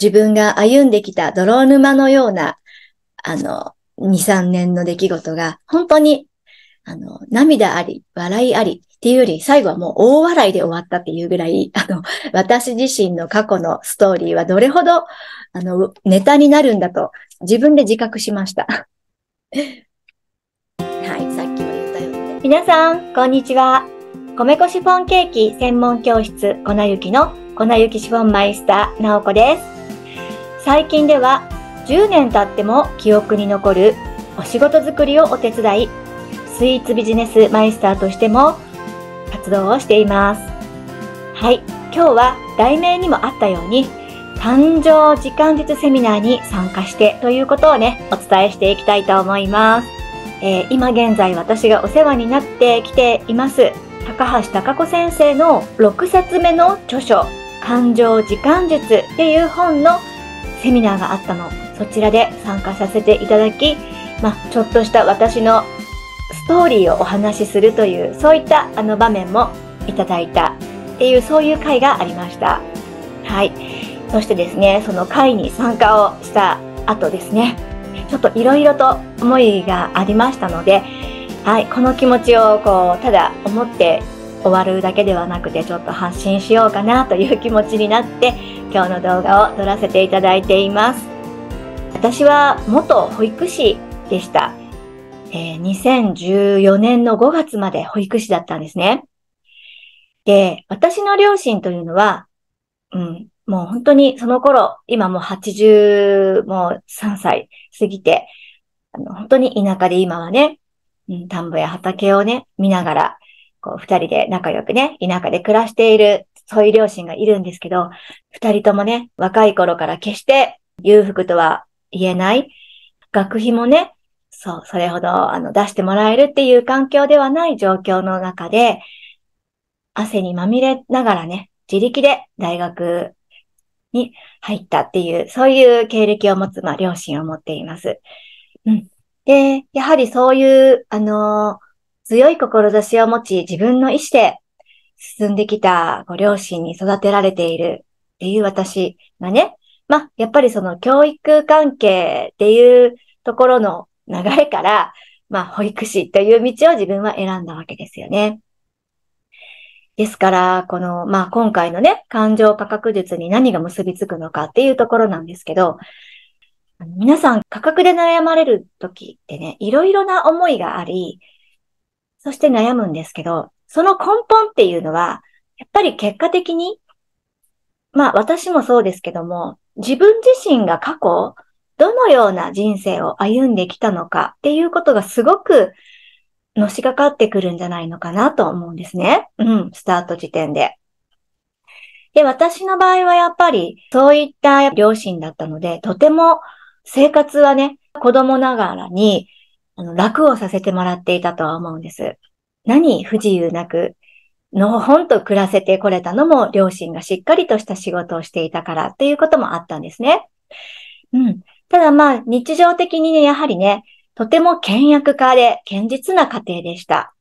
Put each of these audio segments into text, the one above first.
自分が歩んできた泥沼のような、あの、2、3年の出来事が、本当に、あの、涙あり、笑いありっていうより、最後はもう大笑いで終わったっていうぐらい、あの、私自身の過去のストーリーはどれほど、あの、ネタになるんだと、自分で自覚しました。はい、さっきも言ったようにね。皆さん、こんにちは。米粉シフォンケーキ専門教室、粉雪の粉雪シフォンマイスター、なおこです。最近では10年経っても記憶に残るお仕事作りをお手伝い、スイーツビジネスマイスターとしても活動をしています。はい、今日は題名にもあったように、誕生時間術セミナーに参加してということをね、お伝えしていきたいと思います。えー、今現在私がお世話になってきています、高橋貴子先生の6冊目の著書、感情時間術っていう本のセミナーがあったの。そちらで参加させていただき、まあ、ちょっとした私のストーリーをお話しするという、そういったあの場面もいただいたっていう、そういう会がありました。はい。そしてですね、その会に参加をした後ですね、ちょっといろいろと思いがありましたので、はい、この気持ちをこう、ただ思って終わるだけではなくてちょっと発信しようかなという気持ちになって 今日の動画を撮らせていただいています私は元保育士でした、えー、2014年の5月まで保育士だったんですねで私の両親というのは、うん、もう本当にその頃今もう83歳過ぎてあの本当に田舎で今はね、うん、田んぼや畑をね、見ながらこう、二人で仲良くね、田舎で暮らしている、そういう両親がいるんですけど、二人ともね、若い頃から決して裕福とは言えない。学費もね、そう、それほど、あの、出してもらえるっていう環境ではない状況の中で、汗にまみれながらね、自力で大学に入ったっていう、そういう経歴を持つ、まあ、両親を持っています。うん。で、やはりそういう、あのー、強い志を持ち、自分の意志で進んできたご両親に育てられているっていう私がね、まあ、やっぱりその教育関係っていうところの流れから、まあ、保育士という道を自分は選んだわけですよね。ですから、この、まあ、今回のね、感情価格術に何が結びつくのかっていうところなんですけど、皆さん、価格で悩まれる時ってね、いろいろな思いがあり、そして悩むんですけど、その根本っていうのは、やっぱり結果的に、まあ私もそうですけども、自分自身が過去、どのような人生を歩んできたのかっていうことがすごくのしかかってくるんじゃないのかなと思うんですね。うん、スタート時点で。で、私の場合はやっぱりそういった両親だったので、とても生活はね、子供ながらにあの、楽をさせてもらっていたとは思うんです。何不自由なく、のほんと暮らせてこれたのも、両親がしっかりとした仕事をしていたからということもあったんですね。うん。ただまあ、日常的にね、やはりね、とても倹約家で堅実な家庭でした。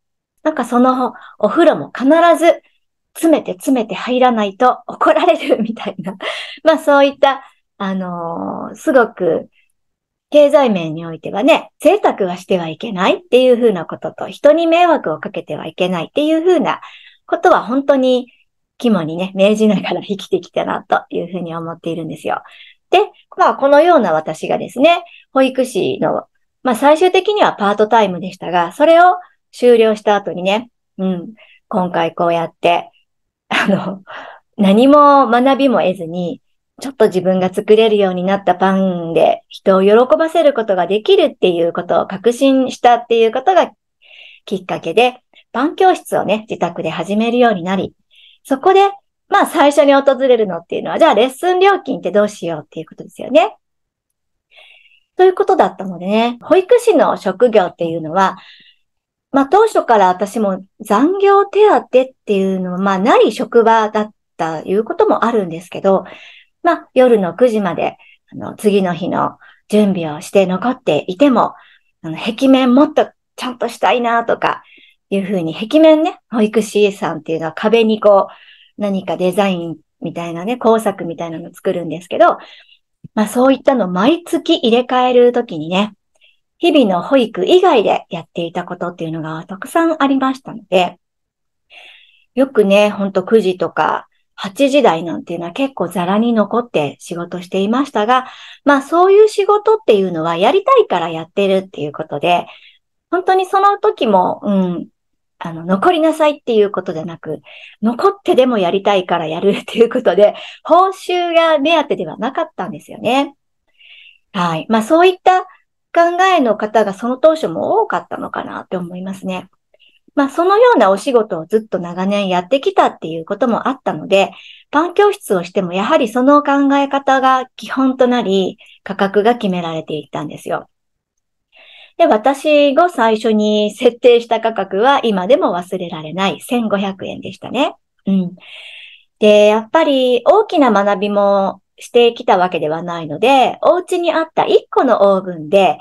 なんかそのお風呂も必ず詰めて詰めて入らないと怒られるみたいな。まあそういった、あのー、すごく経済面においてはね、贅沢はしてはいけないっていうふうなことと、人に迷惑をかけてはいけないっていうふうなことは本当に肝にね、銘じながら生きてきたなというふうに思っているんですよ。で、まあこのような私がですね、保育士の、まあ最終的にはパートタイムでしたが、それを終了した後にね、うん、今回こうやって、あの、何も学びも得ずに、ちょっと自分が作れるようになったパンで人を喜ばせることができるっていうことを確信したっていうことがきっかけで、パン教室をね、自宅で始めるようになり、そこで、まあ最初に訪れるのっていうのは、じゃあレッスン料金ってどうしようっていうことですよね。ということだったのでね、保育士の職業っていうのは、まあ当初から私も残業手当っていうのは、まあない職場だったいうこともあるんですけど、まあ、夜の9時まで、あの、次の日の準備をして残っていても、あの、壁面もっとちゃんとしたいなとか、いうふうに、壁面ね、保育士さんっていうのは壁にこう、何かデザインみたいなね、工作みたいなのを作るんですけど、まあそういったのを毎月入れ替えるときにね、日々の保育以外でやっていたことっていうのがたくさんありましたので、よくね、ほんと9時とか8時台なんていうのは結構ザラに残って仕事していましたが、まあそういう仕事っていうのはやりたいからやってるっていうことで、本当にその時も、うん、あの、残りなさいっていうことじゃなく、残ってでもやりたいからやるっていうことで、報酬が目当てではなかったんですよね。はい。まあそういった考えの方がその当初も多かったのかなって思いますね。まあ、そのようなお仕事をずっと長年やってきたっていうこともあったので、パン教室をしてもやはりその考え方が基本となり、価格が決められていったんですよ。で、私が最初に設定した価格は今でも忘れられない1500円でしたね。うん。で、やっぱり大きな学びもしてきたわけではないので、お家にあった1個のオーブンで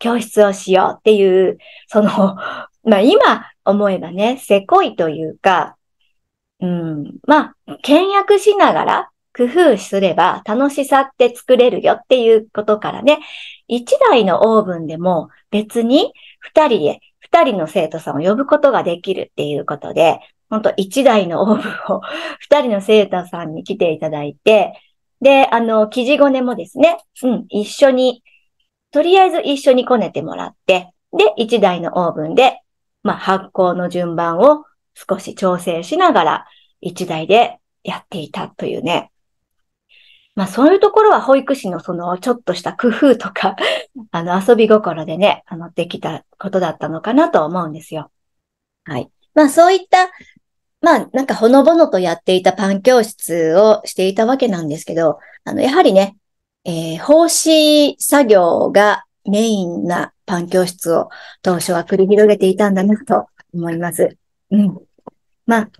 教室をしようっていう、その、まあ今、思えばね、せこいというか、うん、まあ、倹約しながら工夫すれば楽しさって作れるよっていうことからね、1台のオーブンでも別に2人で、2人の生徒さんを呼ぶことができるっていうことで、ほんと1台のオーブンを2 人の生徒さんに来ていただいて、で、あの、生地ごねもですね、うん、一緒に、とりあえず一緒にこねてもらって、で、1台のオーブンでまあ、発行の順番を少し調整しながら一台でやっていたというね。まあそういうところは保育士のそのちょっとした工夫とか あの遊び心でね、あのできたことだったのかなと思うんですよ。はい。まあそういった、まあなんかほのぼのとやっていたパン教室をしていたわけなんですけど、あのやはりね、えー、奉仕作業がメインなパン教室を当初は繰り広げていたんだなと思います。うん。まあ、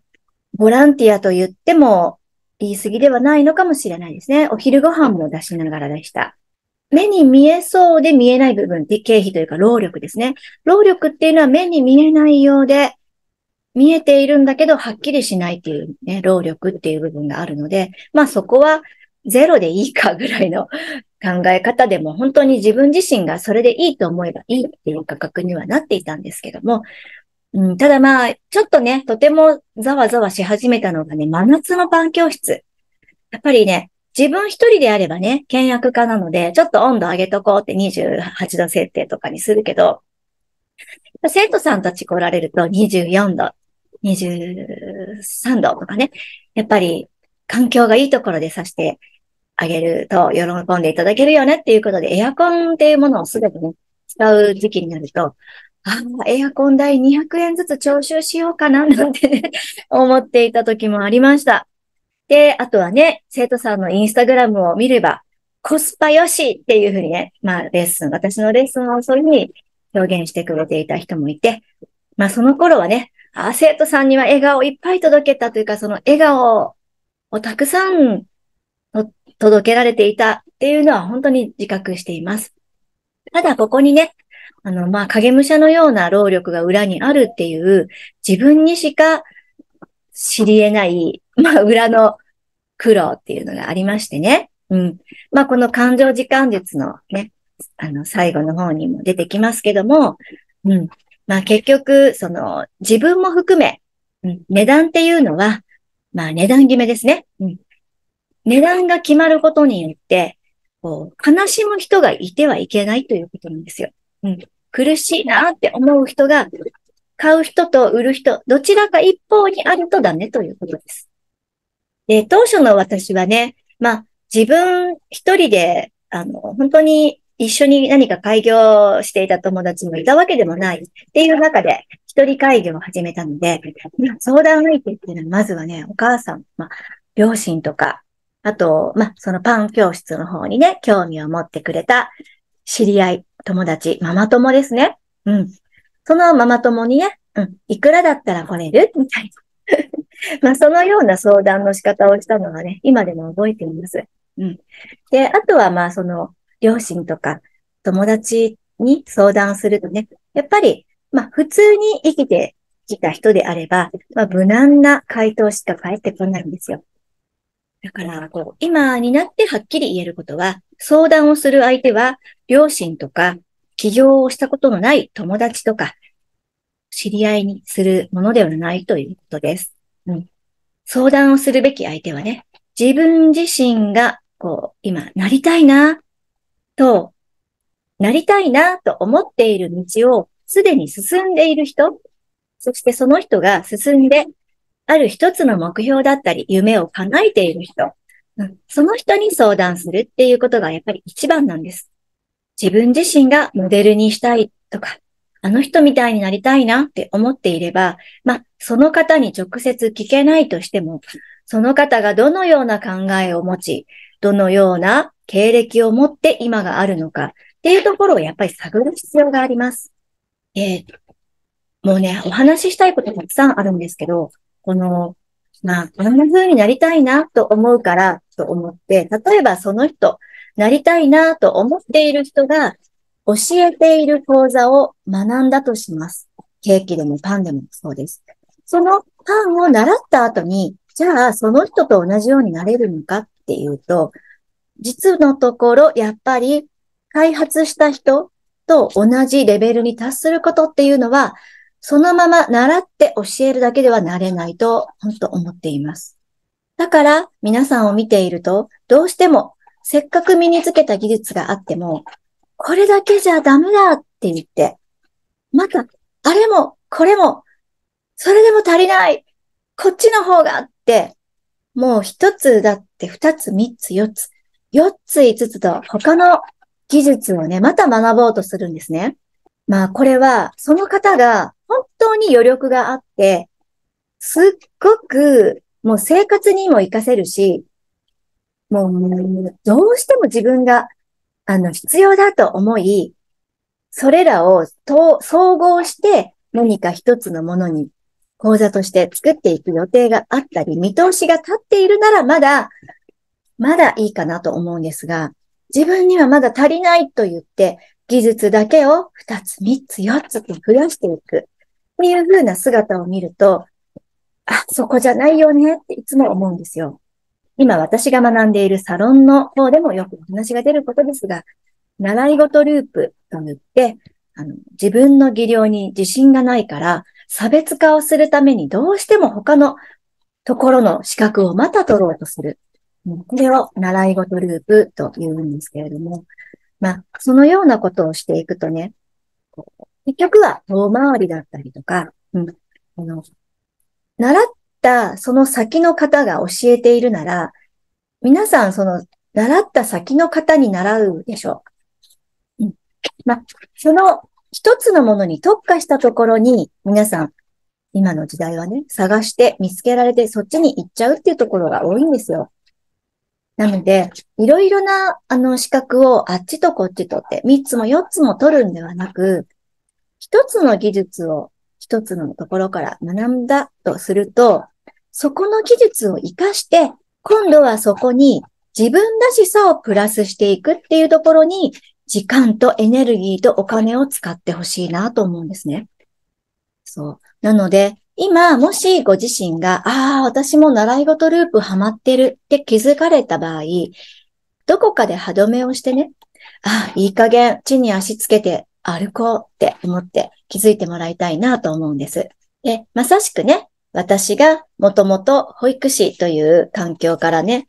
ボランティアと言っても言い過ぎではないのかもしれないですね。お昼ご飯も出しながらでした。目に見えそうで見えない部分って経費というか労力ですね。労力っていうのは目に見えないようで、見えているんだけど、はっきりしないっていうね、労力っていう部分があるので、まあそこはゼロでいいかぐらいの考え方でも本当に自分自身がそれでいいと思えばいいっていう価格にはなっていたんですけども、うん、ただまあ、ちょっとね、とてもざわざわし始めたのがね、真夏のパン教室。やっぱりね、自分一人であればね、倹約家なので、ちょっと温度上げとこうって28度設定とかにするけど、生徒さんたち来られると24度、23度とかね、やっぱり環境がいいところでさして、あげると喜んでいただけるよねっていうことで、エアコンっていうものをすべてね、使う時期になると、ああ、エアコン代200円ずつ徴収しようかななんて、ね、思っていた時もありました。で、あとはね、生徒さんのインスタグラムを見れば、コスパよしっていうふうにね、まあレッスン、私のレッスンをそういうふうに表現してくれていた人もいて、まあその頃はね、あ生徒さんには笑顔いっぱい届けたというか、その笑顔をたくさん届けられていたっていうのは本当に自覚しています。ただここにね、あの、ま影武者のような労力が裏にあるっていう、自分にしか知り得ない、まあ、裏の苦労っていうのがありましてね。うん。まあ、この感情時間術のね、あの、最後の方にも出てきますけども、うん。まあ、結局、その、自分も含め、うん、値段っていうのは、まあ、値段決めですね。うん。値段が決まることによって、こう、悲しむ人がいてはいけないということなんですよ。うん。苦しいなって思う人が、買う人と売る人、どちらか一方にあるとダメということです。で、当初の私はね、まあ、自分一人で、あの、本当に一緒に何か開業していた友達もいたわけでもないっていう中で、一人開業を始めたので、相談相手っていうのは、まずはね、お母さん、まあ、両親とか、あと、まあ、そのパン教室の方にね、興味を持ってくれた知り合い、友達、ママ友ですね。うん。そのママ友にね、うん、いくらだったら来れるみたいな。まあ、そのような相談の仕方をしたのはね、今でも覚えています。うん。で、あとはまあ、その、両親とか友達に相談するとね、やっぱり、まあ、普通に生きてきた人であれば、まあ、無難な回答しか返ってこないんですよ。だから、こう、今になってはっきり言えることは、相談をする相手は、両親とか、起業をしたことのない友達とか、知り合いにするものではないということです。うん。相談をするべき相手はね、自分自身が、こう、今、なりたいな、と、なりたいな、と思っている道を、すでに進んでいる人、そしてその人が進んである一つの目標だったり、夢を叶えている人、うん、その人に相談するっていうことがやっぱり一番なんです。自分自身がモデルにしたいとか、あの人みたいになりたいなって思っていれば、まあ、その方に直接聞けないとしても、その方がどのような考えを持ち、どのような経歴を持って今があるのかっていうところをやっぱり探る必要があります。えー、もうね、お話ししたいことたくさんあるんですけど、この、まあ、こんな風になりたいなと思うからと思って、例えばその人、なりたいなと思っている人が教えている講座を学んだとします。ケーキでもパンでもそうです。そのパンを習った後に、じゃあその人と同じようになれるのかっていうと、実のところ、やっぱり開発した人と同じレベルに達することっていうのはそのまま習って教えるだけではなれないと、本当思っています。だから、皆さんを見ていると、どうしても、せっかく身につけた技術があっても、これだけじゃダメだって言って、また、あれも、これも、それでも足りないこっちの方があって、もう一つだって二つ、三つ、四つ、四つ、五つと他の技術をね、また学ぼうとするんですね。まあこれは、その方が当に余力があって、すっごくもう生活にも活かせるし、もうどうしても自分があの必要だと思い、それらをと総合して何か一つのものに講座として作っていく予定があったり、見通しが立っているならまだ、まだいいかなと思うんですが、自分にはまだ足りないと言って、技術だけを2つ、3つ、4つと増やしていく。っていう風な姿を見ると、あ、そこじゃないよねっていつも思うんですよ。今私が学んでいるサロンの方でもよくお話が出ることですが、習い事ループと言って、あの自分の技量に自信がないから、差別化をするためにどうしても他のところの資格をまた取ろうとする。これを習い事ループと言うんですけれども、まあ、そのようなことをしていくとね、結局は遠回りだったりとか、うん、あの習ったその先の方が教えているなら、皆さんその習った先の方に習うでしょう。うん、まその一つのものに特化したところに皆さん、今の時代はね、探して見つけられてそっちに行っちゃうっていうところが多いんですよ。なので、いろいろな、あの、資格をあっちとこっちとって、3つも4つも取るんではなく、一つの技術を一つのところから学んだとすると、そこの技術を活かして、今度はそこに自分らしさをプラスしていくっていうところに、時間とエネルギーとお金を使ってほしいなと思うんですね。そう。なので、今、もしご自身が、ああ、私も習い事ループハマってるって気づかれた場合、どこかで歯止めをしてね、ああ、いい加減、地に足つけて歩こうって思って気づいてもらいたいなと思うんです。で、まさしくね、私がもともと保育士という環境からね、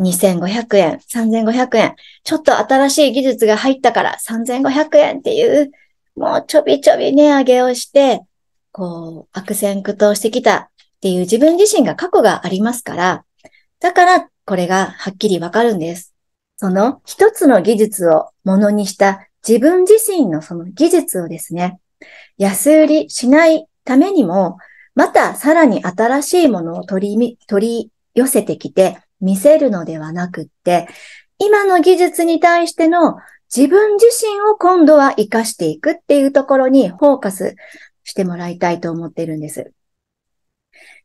2500円、3500円、ちょっと新しい技術が入ったから3500円っていう、もうちょびちょび値上げをして、こう、悪戦苦闘してきたっていう自分自身が過去がありますから、だからこれがはっきりわかるんです。その一つの技術をものにした自分自身のその技術をですね、安売りしないためにも、またさらに新しいものを取り、取り寄せてきて見せるのではなくって、今の技術に対しての自分自身を今度は活かしていくっていうところにフォーカスしてもらいたいと思ってるんです。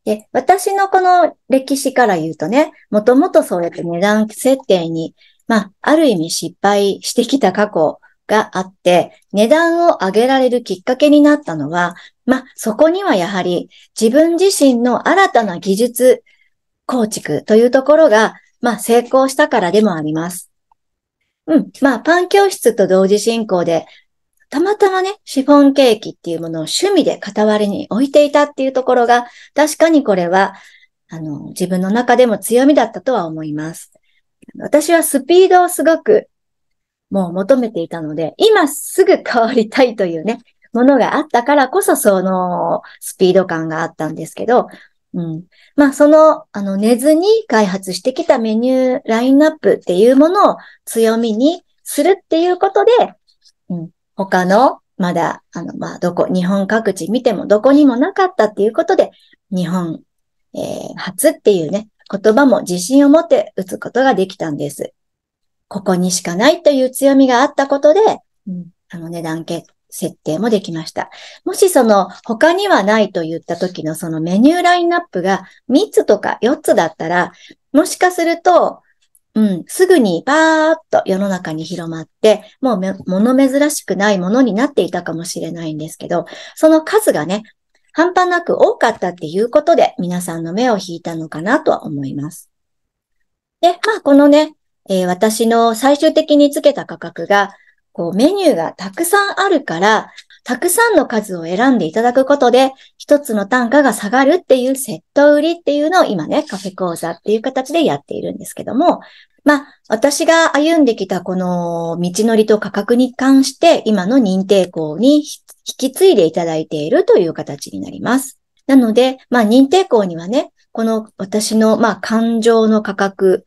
で私のこの歴史から言うとね、もともとそうやって値段設定に、まあ、ある意味失敗してきた過去があって、値段を上げられるきっかけになったのは、まそこにはやはり自分自身の新たな技術構築というところが、ま成功したからでもあります。うん。まあ、パン教室と同時進行で、たまたまね、シフォンケーキっていうものを趣味で割りに置いていたっていうところが、確かにこれは、あの、自分の中でも強みだったとは思います。私はスピードをすごくもう求めていたので、今すぐ変わりたいというね、ものがあったからこそそのスピード感があったんですけど、うん。まあ、その、あの、寝ずに開発してきたメニューラインナップっていうものを強みにするっていうことで、うん。他の、まだ、あの、まあ、どこ、日本各地見てもどこにもなかったっていうことで、日本、えー、初っていうね、言葉も自信を持って打つことができたんです。ここにしかないという強みがあったことで、うん、あの値段設定もできました。もしその他にはないと言った時のそのメニューラインナップが3つとか4つだったら、もしかすると、うん、すぐにバーッと世の中に広まって、もう物珍しくないものになっていたかもしれないんですけど、その数がね、半端なく多かったっていうことで皆さんの目を引いたのかなとは思います。で、まあこのね、えー、私の最終的につけた価格が、こうメニューがたくさんあるから、たくさんの数を選んでいただくことで、一つの単価が下がるっていうセット売りっていうのを今ね、カフェ講座っていう形でやっているんですけども、まあ、私が歩んできたこの道のりと価格に関して、今の認定校に引き継いでいただいているという形になります。なので、まあ、認定校にはね、この私の、まあ、感情の価格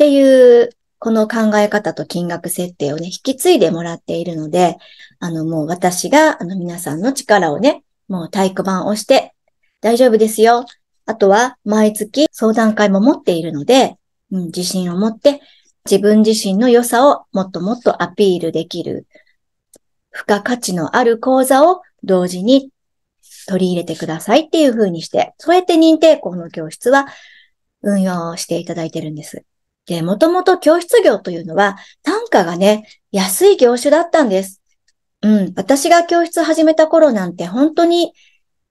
っていう、この考え方と金額設定をね、引き継いでもらっているので、あの、もう私が、あの、皆さんの力をね、もう体育版をして、大丈夫ですよ。あとは、毎月相談会も持っているので、うん、自信を持って、自分自身の良さをもっともっとアピールできる、付加価値のある講座を同時に取り入れてくださいっていう風にして、そうやって認定校の教室は運用していただいてるんです。で、もともと教室業というのは単価がね、安い業種だったんです。うん、私が教室始めた頃なんて本当に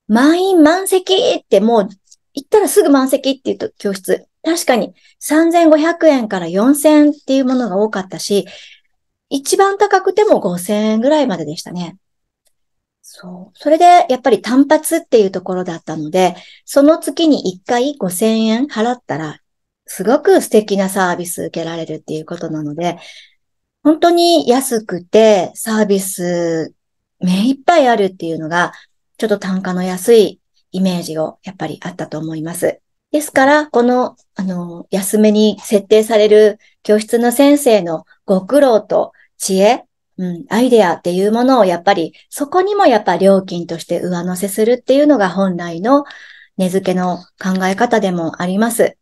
満員満席ってもう行ったらすぐ満席っていうと、教室。確かに3500円から4000円っていうものが多かったし、一番高くても5000円ぐらいまででしたね。そう。それで、やっぱり単発っていうところだったので、その月に1回5000円払ったら、すごく素敵なサービス受けられるっていうことなので、本当に安くてサービス目いっぱいあるっていうのが、ちょっと単価の安いイメージをやっぱりあったと思います。ですから、この、あの、安めに設定される教室の先生のご苦労と知恵、うん、アイデアっていうものをやっぱり、そこにもやっぱ料金として上乗せするっていうのが本来の根付けの考え方でもあります。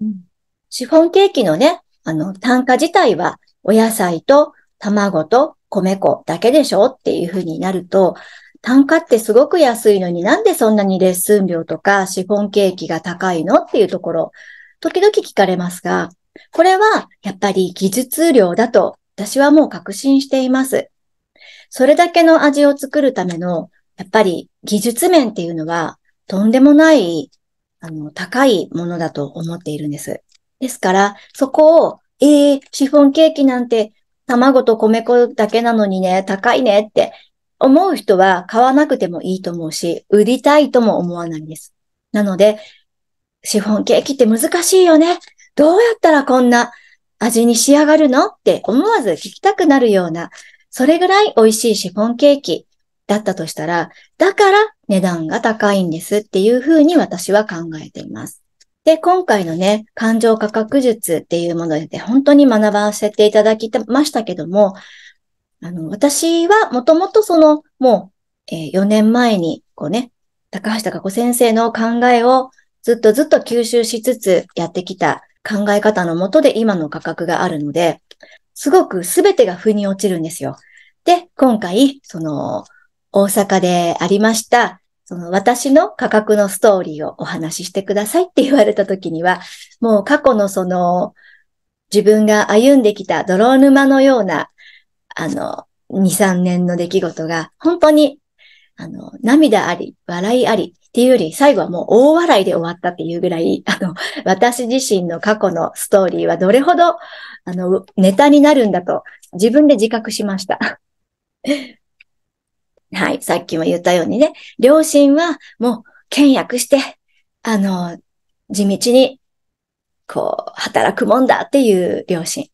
うんシフォンケーキのね、あの、単価自体はお野菜と卵と米粉だけでしょっていうふうになると、単価ってすごく安いのになんでそんなにレッスン料とかシフォンケーキが高いのっていうところ、時々聞かれますが、これはやっぱり技術量だと私はもう確信しています。それだけの味を作るための、やっぱり技術面っていうのはとんでもない、あの、高いものだと思っているんです。ですから、そこを、えー、シフォンケーキなんて卵と米粉だけなのにね、高いねって思う人は買わなくてもいいと思うし、売りたいとも思わないんです。なので、シフォンケーキって難しいよね。どうやったらこんな味に仕上がるのって思わず聞きたくなるような、それぐらい美味しいシフォンケーキだったとしたら、だから値段が高いんですっていうふうに私は考えています。で、今回のね、感情価格術っていうもので、本当に学ばせていただきましたけども、あの、私はもともとその、もう、えー、4年前に、こうね、高橋貴子先生の考えをずっとずっと吸収しつつやってきた考え方のもとで今の価格があるので、すごく全てが腑に落ちるんですよ。で、今回、その、大阪でありましたその私の価格のストーリーをお話ししてくださいって言われた時には、もう過去のその自分が歩んできた泥沼のような、あの、2、3年の出来事が本当に、あの、涙あり、笑いありっていうより、最後はもう大笑いで終わったっていうぐらい、あの、私自身の過去のストーリーはどれほど、あの、ネタになるんだと、自分で自覚しました。はい、さっきも言ったようにね、両親はもう倹約して、あの、地道に、こう、働くもんだっていう両親。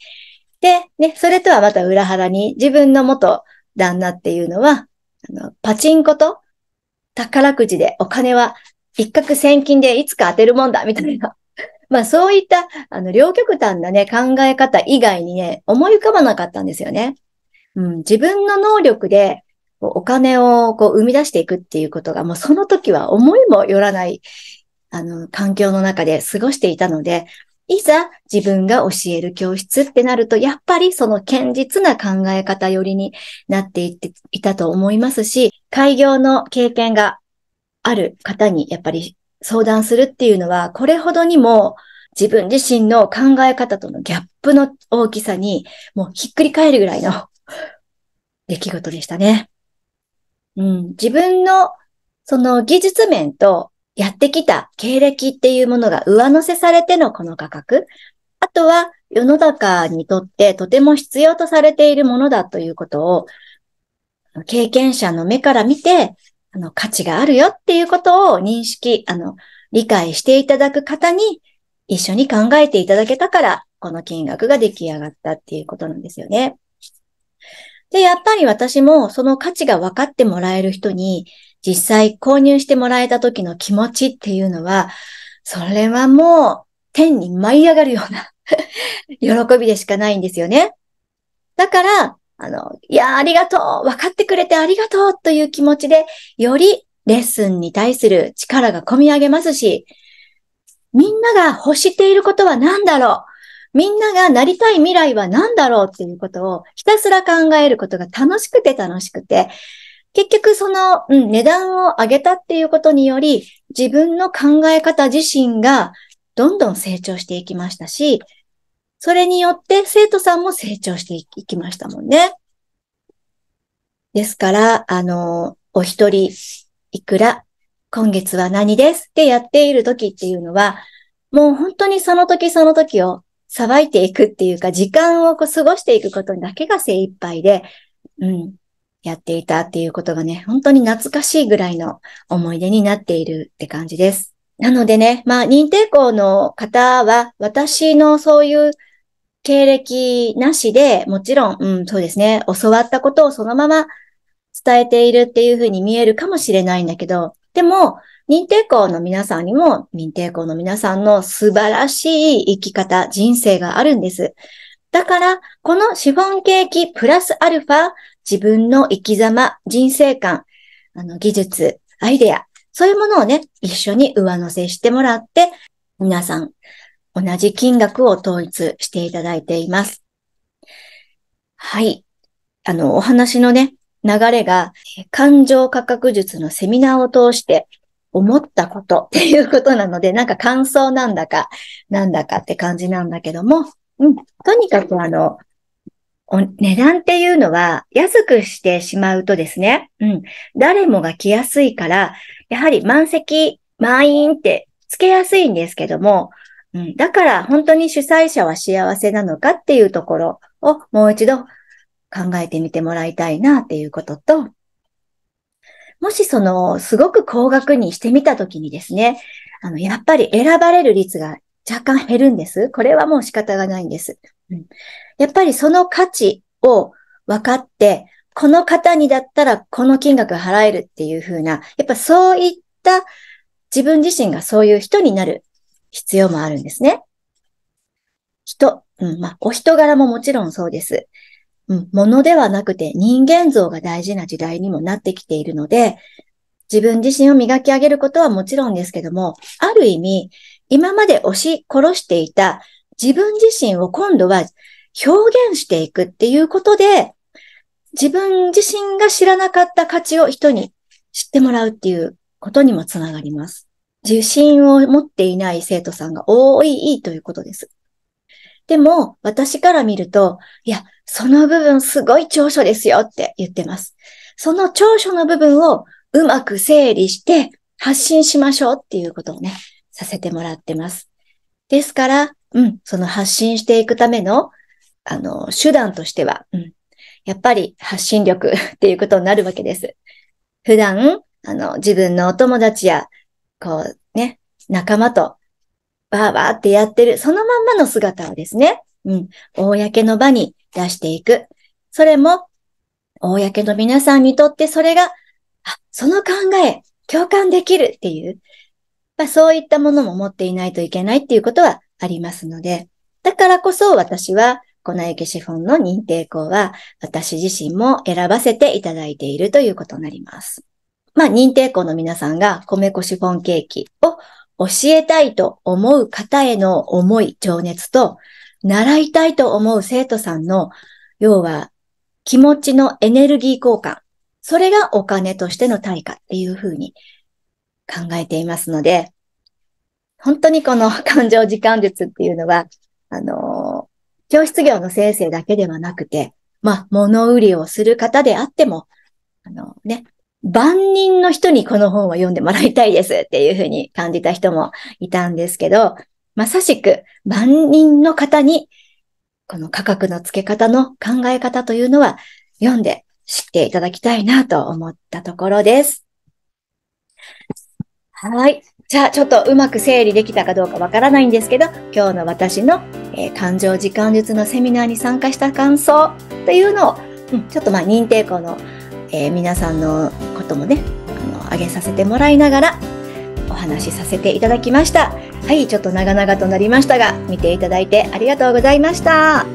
で、ね、それとはまた裏腹に、自分の元旦那っていうのは、あの、パチンコと宝くじでお金は一攫千金でいつか当てるもんだ、みたいな。まあそういった、あの、両極端なね、考え方以外にね、思い浮かばなかったんですよね。うん、自分の能力でお金をこう生み出していくっていうことが、もうその時は思いもよらない、あの、環境の中で過ごしていたので、いざ自分が教える教室ってなると、やっぱりその堅実な考え方寄りになっていっていたと思いますし、開業の経験がある方にやっぱり相談するっていうのは、これほどにも自分自身の考え方とのギャップの大きさに、もうひっくり返るぐらいの出来事でしたね。うん、自分のその技術面とやってきた経歴っていうものが上乗せされてのこの価格。あとは世の中にとってとても必要とされているものだということを経験者の目から見て、あの価値があるよっていうことを認識、あの理解していただく方に一緒に考えていただけたから、この金額が出来上がったっていうことなんですよね。で、やっぱり私もその価値が分かってもらえる人に、実際購入してもらえた時の気持ちっていうのは、それはもう天に舞い上がるような 喜びでしかないんですよね。だから、あの、いや、ありがとう、分かってくれてありがとうという気持ちで、よりレッスンに対する力が込み上げますし、みんなが欲していることは何だろうみんながなりたい未来は何だろうっていうことをひたすら考えることが楽しくて楽しくて、結局その、うん、値段を上げたっていうことにより、自分の考え方自身がどんどん成長していきましたし、それによって生徒さんも成長していきましたもんね。ですから、あの、お一人いくら、今月は何ですってやっている時っていうのは、もう本当にその時その時をさばいていくっていうか、時間をこう過ごしていくことだけが精一杯で、うん、やっていたっていうことがね、本当に懐かしいぐらいの思い出になっているって感じです。なのでね、まあ、認定校の方は、私のそういう経歴なしで、もちろん、うん、そうですね、教わったことをそのまま伝えているっていうふうに見えるかもしれないんだけど、でも、認定校の皆さんにも、認定校の皆さんの素晴らしい生き方、人生があるんです。だから、このシフォンケーキプラスアルファ、自分の生き様、人生観、あの、技術、アイデア、そういうものをね、一緒に上乗せしてもらって、皆さん、同じ金額を統一していただいています。はい。あの、お話のね、流れが、感情価格術のセミナーを通して思ったことっていうことなので、なんか感想なんだか、なんだかって感じなんだけども、うん、とにかくあの、値段っていうのは安くしてしまうとですね、うん、誰もが来やすいから、やはり満席、満員ってつけやすいんですけども、うん、だから本当に主催者は幸せなのかっていうところをもう一度考えてみてもらいたいなっていうことと、もしその、すごく高額にしてみたときにですね、あの、やっぱり選ばれる率が若干減るんです。これはもう仕方がないんです。うん、やっぱりその価値を分かって、この方にだったらこの金額払えるっていう風な、やっぱそういった自分自身がそういう人になる必要もあるんですね。人、うん、まあ、お人柄ももちろんそうです。うん、ものではなくて人間像が大事な時代にもなってきているので、自分自身を磨き上げることはもちろんですけども、ある意味、今まで押し殺していた自分自身を今度は表現していくっていうことで、自分自身が知らなかった価値を人に知ってもらうっていうことにもつながります。自信を持っていない生徒さんが多いということです。でも、私から見ると、いや、その部分すごい長所ですよって言ってます。その長所の部分をうまく整理して発信しましょうっていうことをね、させてもらってます。ですから、うん、その発信していくための、あの、手段としては、うん、やっぱり発信力っていうことになるわけです。普段、あの、自分のお友達や、こうね、仲間と、バーバーってやってる、そのまんまの姿をですね、うん、公の場に出していく。それも、公の皆さんにとってそれが、あ、その考え、共感できるっていう、まあ、そういったものも持っていないといけないっていうことはありますので、だからこそ私は、粉雪エシフォンの認定校は、私自身も選ばせていただいているということになります。まあ、認定校の皆さんが米粉シフォンケーキを教えたいと思う方への思い、情熱と、習いたいと思う生徒さんの、要は気持ちのエネルギー交換。それがお金としての対価っていうふうに考えていますので、本当にこの感情時間術っていうのは、あの教室業の先生だけではなくて、まあ、物売りをする方であっても、あのね、万人の人にこの本を読んでもらいたいですっていうふうに感じた人もいたんですけど、まさしく万人の方に、この価格の付け方の考え方というのは読んで知っていただきたいなと思ったところです。はい。じゃあ、ちょっとうまく整理できたかどうかわからないんですけど、今日の私の、えー、感情時間術のセミナーに参加した感想というのを、うん、ちょっとまあ認定校の、えー、皆さんのこともね、あの、上げさせてもらいながら、お話しさせていただきました。はい、ちょっと長々となりましたが、見ていただいてありがとうございました。